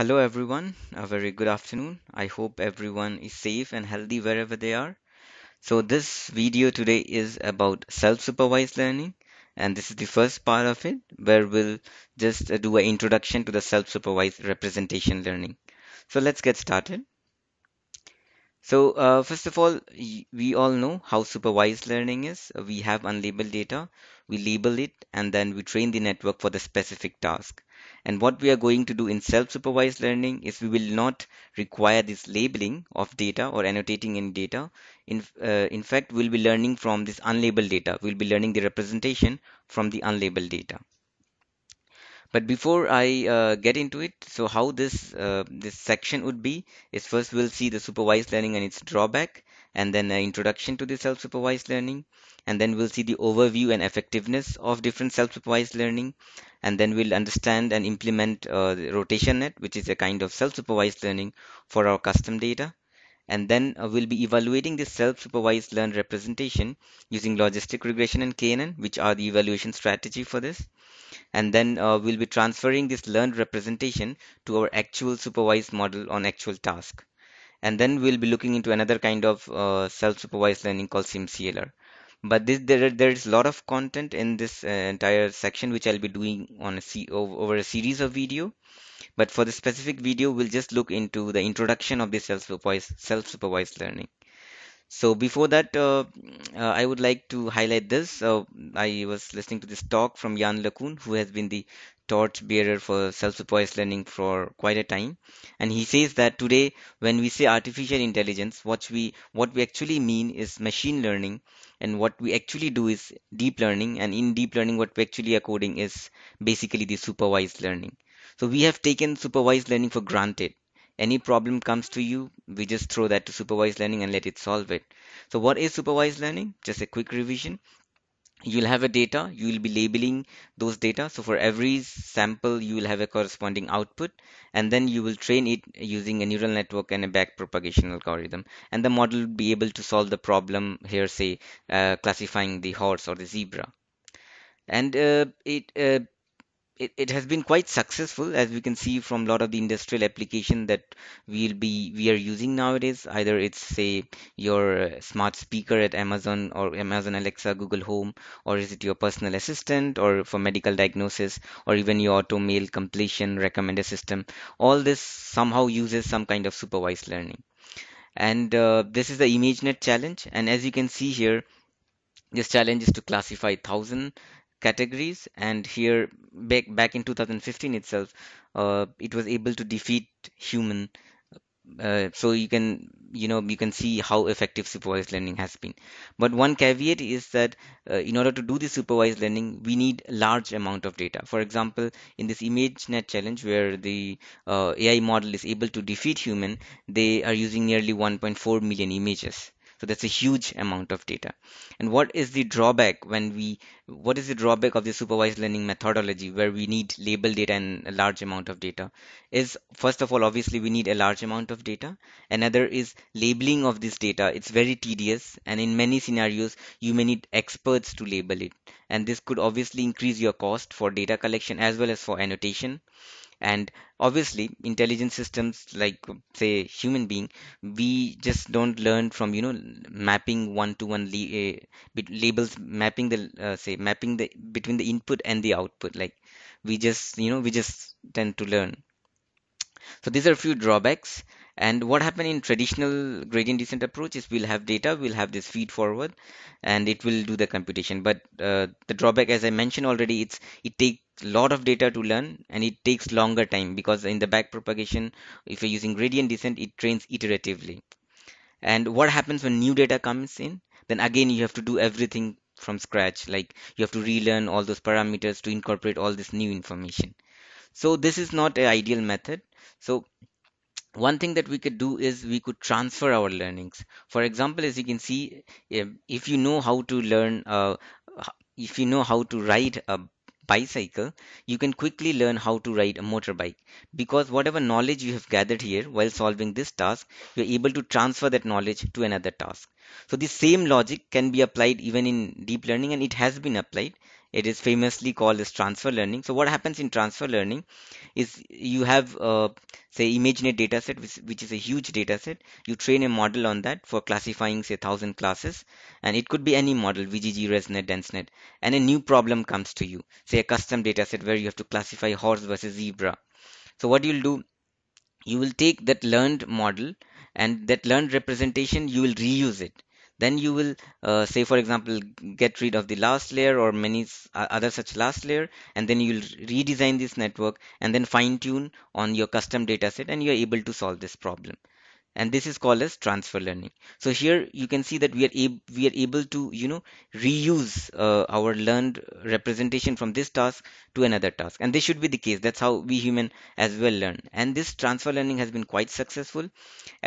Hello everyone, a very good afternoon. I hope everyone is safe and healthy wherever they are. So this video today is about self-supervised learning and this is the first part of it where we'll just uh, do an introduction to the self-supervised representation learning. So let's get started. So uh, first of all, we all know how supervised learning is. We have unlabeled data, we label it and then we train the network for the specific task. And what we are going to do in self-supervised learning is we will not require this labeling of data or annotating in data. In, uh, in fact, we'll be learning from this unlabeled data. We'll be learning the representation from the unlabeled data. But before I uh, get into it, so how this uh, this section would be is first we'll see the supervised learning and its drawback and then an introduction to the self-supervised learning and then we'll see the overview and effectiveness of different self-supervised learning and then we'll understand and implement uh, rotation net which is a kind of self-supervised learning for our custom data and then uh, we'll be evaluating the self-supervised learned representation using logistic regression and KNN which are the evaluation strategy for this and then uh, we'll be transferring this learned representation to our actual supervised model on actual task and then we'll be looking into another kind of uh, self-supervised learning called SimCLR but this there there is a lot of content in this uh, entire section which I'll be doing on a C over a series of video but for the specific video we'll just look into the introduction of this self-supervised self-supervised learning so before that, uh, uh, I would like to highlight this. Uh, I was listening to this talk from Jan LeCun, who has been the torch bearer for self-supervised learning for quite a time. And he says that today, when we say artificial intelligence, what we what we actually mean is machine learning, and what we actually do is deep learning. And in deep learning, what we actually are coding is basically the supervised learning. So we have taken supervised learning for granted any problem comes to you, we just throw that to supervised learning and let it solve it. So what is supervised learning? Just a quick revision. You'll have a data, you will be labeling those data. So for every sample, you will have a corresponding output and then you will train it using a neural network and a back propagation algorithm. And the model will be able to solve the problem here, say, uh, classifying the horse or the zebra and uh, it uh, it, it has been quite successful as we can see from a lot of the industrial application that we'll be we are using nowadays either it's say your uh, smart speaker at amazon or amazon alexa google home or is it your personal assistant or for medical diagnosis or even your auto mail completion recommender system all this somehow uses some kind of supervised learning and uh, this is the ImageNet challenge and as you can see here this challenge is to classify 1000 categories and here back back in 2015 itself uh, it was able to defeat human uh, so you can you know you can see how effective supervised learning has been but one caveat is that uh, in order to do this supervised learning we need large amount of data for example in this imagenet challenge where the uh, ai model is able to defeat human they are using nearly 1.4 million images so that's a huge amount of data. And what is the drawback when we, what is the drawback of the supervised learning methodology where we need label data and a large amount of data is first of all, obviously we need a large amount of data. Another is labeling of this data. It's very tedious. And in many scenarios, you may need experts to label it. And this could obviously increase your cost for data collection as well as for annotation and obviously intelligent systems like say human being we just don't learn from you know mapping one to one eh, labels mapping the uh, say mapping the between the input and the output like we just you know we just tend to learn so these are a few drawbacks and what happened in traditional gradient descent approach is we'll have data we'll have this feed forward and it will do the computation but uh, the drawback as i mentioned already it's it takes a lot of data to learn and it takes longer time because in the back propagation if you're using gradient descent it trains iteratively and what happens when new data comes in then again you have to do everything from scratch like you have to relearn all those parameters to incorporate all this new information so this is not an ideal method so one thing that we could do is we could transfer our learnings for example as you can see if you know how to learn uh, if you know how to ride a bicycle you can quickly learn how to ride a motorbike because whatever knowledge you have gathered here while solving this task you're able to transfer that knowledge to another task so the same logic can be applied even in deep learning and it has been applied it is famously called as transfer learning. So what happens in transfer learning is you have uh, say ImageNet dataset, which, which is a huge dataset. You train a model on that for classifying say thousand classes, and it could be any model, VGG, ResNet, DenseNet. And a new problem comes to you, say a custom dataset where you have to classify horse versus zebra. So what you'll do, you will take that learned model and that learned representation, you will reuse it then you will uh, say for example get rid of the last layer or many other such last layer and then you'll redesign this network and then fine tune on your custom dataset and you're able to solve this problem and this is called as transfer learning so here you can see that we are ab we are able to you know reuse uh, our learned representation from this task to another task and this should be the case that's how we human as well learn and this transfer learning has been quite successful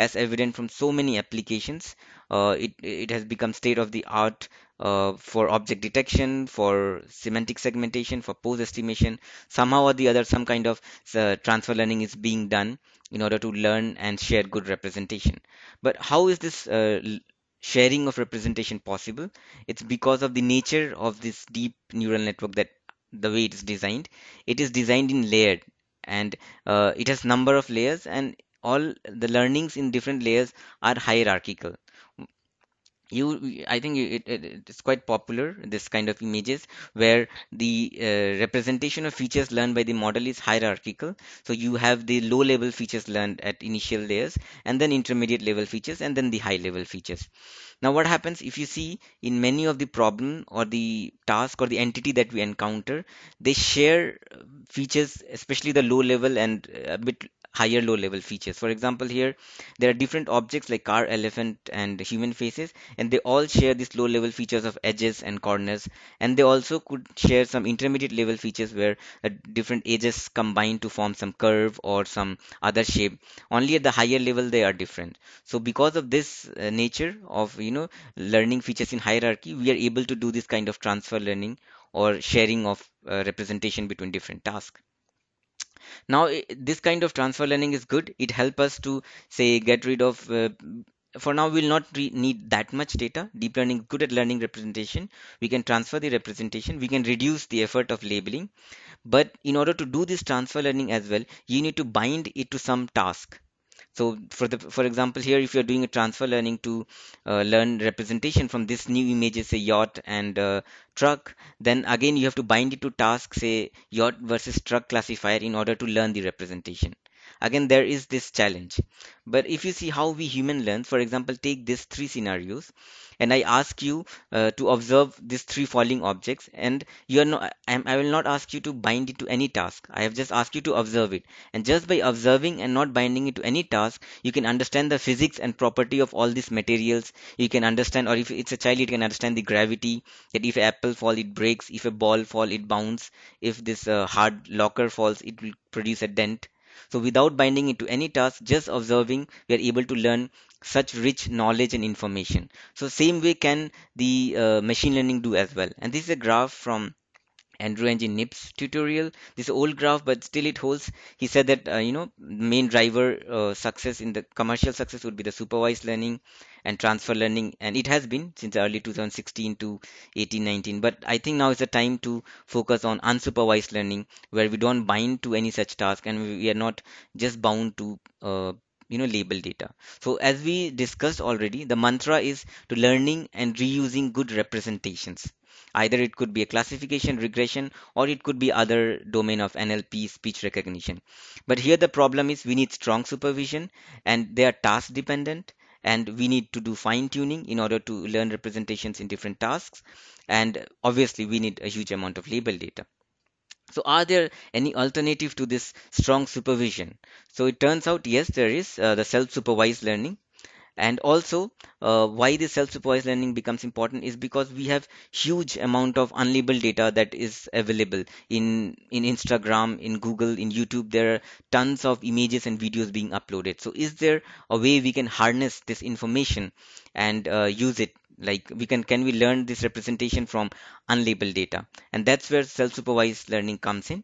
as evident from so many applications uh, it, it has become state of the art uh, for object detection, for semantic segmentation, for pose estimation. Somehow or the other, some kind of uh, transfer learning is being done in order to learn and share good representation. But how is this sharing of representation possible it's because of the nature of this deep neural network that the way it is designed it is designed in layered and uh, it has number of layers and all the learnings in different layers are hierarchical you i think it, it, it's quite popular this kind of images where the uh, representation of features learned by the model is hierarchical so you have the low level features learned at initial layers and then intermediate level features and then the high level features now what happens if you see in many of the problem or the task or the entity that we encounter they share uh, features especially the low level and uh, a bit higher low level features. For example, here there are different objects like car, elephant and human faces and they all share these low level features of edges and corners and they also could share some intermediate level features where uh, different edges combine to form some curve or some other shape. Only at the higher level they are different. So because of this uh, nature of you know learning features in hierarchy, we are able to do this kind of transfer learning or sharing of uh, representation between different tasks now this kind of transfer learning is good it help us to say get rid of uh, for now we'll not need that much data deep learning good at learning representation we can transfer the representation we can reduce the effort of labeling but in order to do this transfer learning as well you need to bind it to some task so for the for example here, if you're doing a transfer learning to uh, learn representation from this new images, say yacht and uh, truck, then again you have to bind it to task, say yacht versus truck classifier in order to learn the representation again there is this challenge but if you see how we human learn for example take these three scenarios and i ask you uh, to observe these three falling objects and you are not I, will not ask you to bind it to any task i have just asked you to observe it and just by observing and not binding it to any task you can understand the physics and property of all these materials you can understand or if it's a child it can understand the gravity that if apple fall it breaks if a ball fall it bounces if this uh, hard locker falls it will produce a dent so without binding it to any task, just observing, we are able to learn such rich knowledge and information. So same way can the uh, machine learning do as well. And this is a graph from Andrew Ng NIPS tutorial. This old graph, but still it holds. He said that uh, you know main driver uh, success in the commercial success would be the supervised learning and transfer learning, and it has been since early 2016 to 18, 19. But I think now is the time to focus on unsupervised learning, where we don't bind to any such task, and we are not just bound to uh, you know label data so as we discussed already the mantra is to learning and reusing good representations Either it could be a classification regression or it could be other domain of NLP speech recognition. But here the problem is we need strong supervision and they are task dependent and we need to do fine tuning in order to learn representations in different tasks and obviously we need a huge amount of label data. So are there any alternative to this strong supervision? So it turns out yes there is uh, the self-supervised learning and also uh, why this self-supervised learning becomes important is because we have huge amount of unlabeled data that is available in in instagram in google in youtube there are tons of images and videos being uploaded so is there a way we can harness this information and uh, use it like we can can we learn this representation from unlabeled data and that's where self-supervised learning comes in